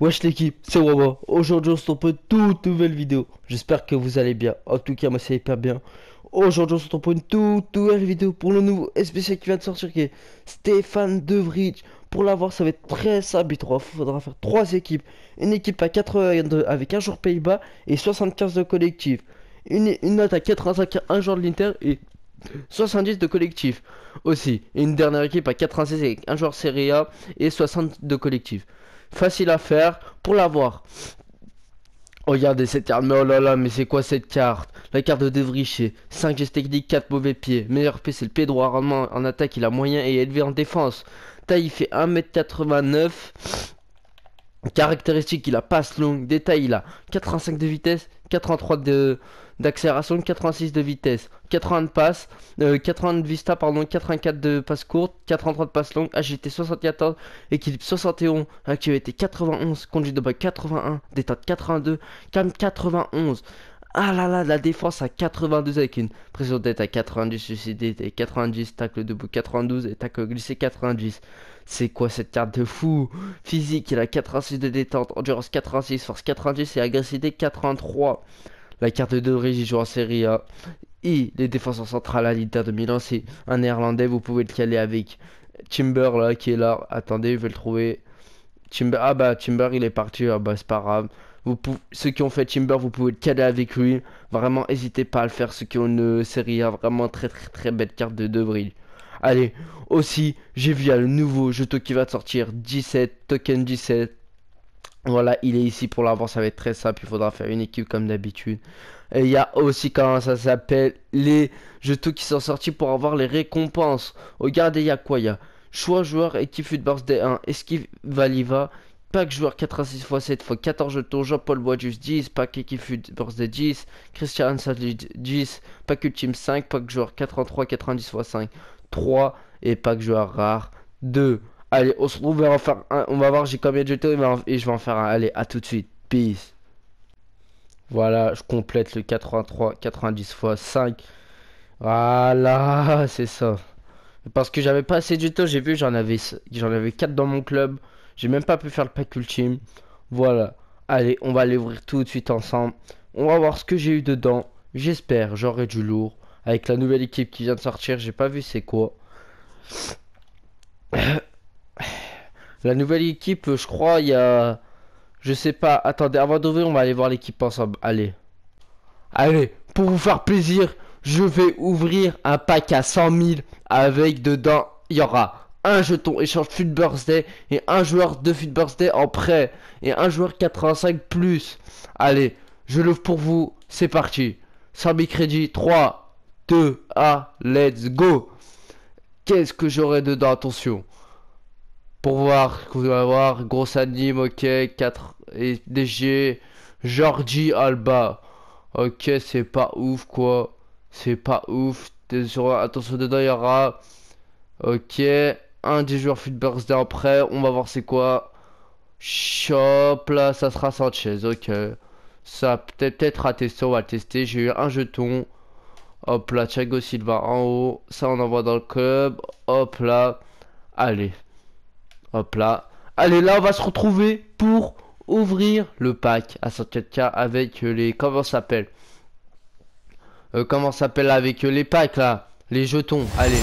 Wesh l'équipe, c'est Wawa. Aujourd'hui on se retrouve pour une toute nouvelle vidéo. J'espère que vous allez bien. En tout cas moi c'est hyper bien. Aujourd'hui on se retrouve pour une toute nouvelle vidéo pour le nouveau SBC qui vient de sortir qui est Stéphane Devridge. Pour l'avoir ça va être très simple. Il faudra faire trois équipes. Une équipe à 82 avec un joueur Pays-Bas et 75 de collectif. Une, une note à 85 un joueur de l'Inter et 70 de collectif aussi. une dernière équipe à 96 avec un joueur Serie A et 60 de collectif facile à faire pour l'avoir. Regardez cette carte, mais oh là là, mais c'est quoi cette carte La carte de Devrichet. 5 gestes techniques, 4 mauvais pieds. Meilleur P c'est le P droit, en attaque il a moyen et élevé en défense. Taille il fait 1m89, Caractéristiques, il a passe longue, détail, il a 85 de vitesse, 83 de d'accélération, 86 de vitesse, 80 de passe, 80 euh, de vista, pardon, 84 de passe courte, 83 de passe longue, HGT 74, équilibre 71, activité 91, conduite de bas 81, d'état 82, cam 91, ah là là, la défense à 92 avec une pression de tête à 90, suicidé et 90, tacle debout 92 et tacle glissé 90. C'est quoi cette carte de fou Physique, il a 86 de détente, endurance 86, force 90 et agressivité 83. La carte de Régis joue en série A. Et les défenseurs centrales à l'Inter de Milan, c'est un néerlandais, vous pouvez le caler avec Timber là qui est là. Attendez, je vais le trouver. Timber, ah bah Timber il est parti, ah bah c'est pas grave. Vous ceux qui ont fait Timber, vous pouvez cadrer avec lui. Vraiment, n'hésitez pas à le faire. Ceux qui ont une série A, vraiment très très très belle carte de Debril Allez, aussi, j'ai vu le nouveau jeton qui va sortir 17, token 17. Voilà, il est ici pour l'avoir, ça va être très simple, il faudra faire une équipe comme d'habitude. Et il y a aussi, comment ça s'appelle, les jetons qui sont sortis pour avoir les récompenses. Regardez, il y a quoi Il y a Choix joueur équipe Footbox D1, Esquive Valiva, Pack joueur 86 x 7 x 14 jetons, Jean-Paul just 10, Pack équipe Footbox des 10 Christian Sadly 10, Pack Ultime 5, Pack joueur 83 90 x 5 3 et Pack joueur rare 2. Allez, on se retrouve en faire un. On va voir j'ai combien de jetons et je vais en faire un. Allez, à tout de suite. Peace. Voilà, je complète le 83 90 x 5. Voilà, c'est ça. Parce que j'avais pas assez du temps, j'ai vu, j'en avais, j'en avais 4 dans mon club. J'ai même pas pu faire le pack ultime. Voilà. Allez, on va l'ouvrir tout de suite ensemble. On va voir ce que j'ai eu dedans. J'espère, j'aurai du lourd. Avec la nouvelle équipe qui vient de sortir, j'ai pas vu c'est quoi. la nouvelle équipe, je crois, il y a... Je sais pas. Attendez, avant d'ouvrir, on va aller voir l'équipe ensemble. Allez. Allez, pour vous faire plaisir, je vais ouvrir un pack à 100 000 avec dedans, il y aura un jeton échange Fut Birthday et un joueur de Fut Birthday en prêt et un joueur 85 plus. Allez, je l'ouvre pour vous, c'est parti. 100 000 crédits, 3, 2, 1, let's go. Qu'est-ce que j'aurai dedans, attention. Pour voir, ce que vous allez avoir Grosse anime, ok, 4 et DG, Georgie Alba. Ok, c'est pas ouf quoi. C'est pas ouf. attention, dedans, il y aura. Ok. Un des joueurs fut birthday après. On va voir c'est quoi. Chop, là, ça sera Sanchez. Ok. Ça peut-être à tester. On va tester. J'ai eu un jeton. Hop là, Thiago Silva en haut. Ça, on envoie dans le club. Hop là. Allez. Hop là. Allez, là, on va se retrouver pour ouvrir le pack à 104K avec euh, les. Comment ça s'appelle euh, comment s'appelle avec euh, les packs là, les jetons, allez.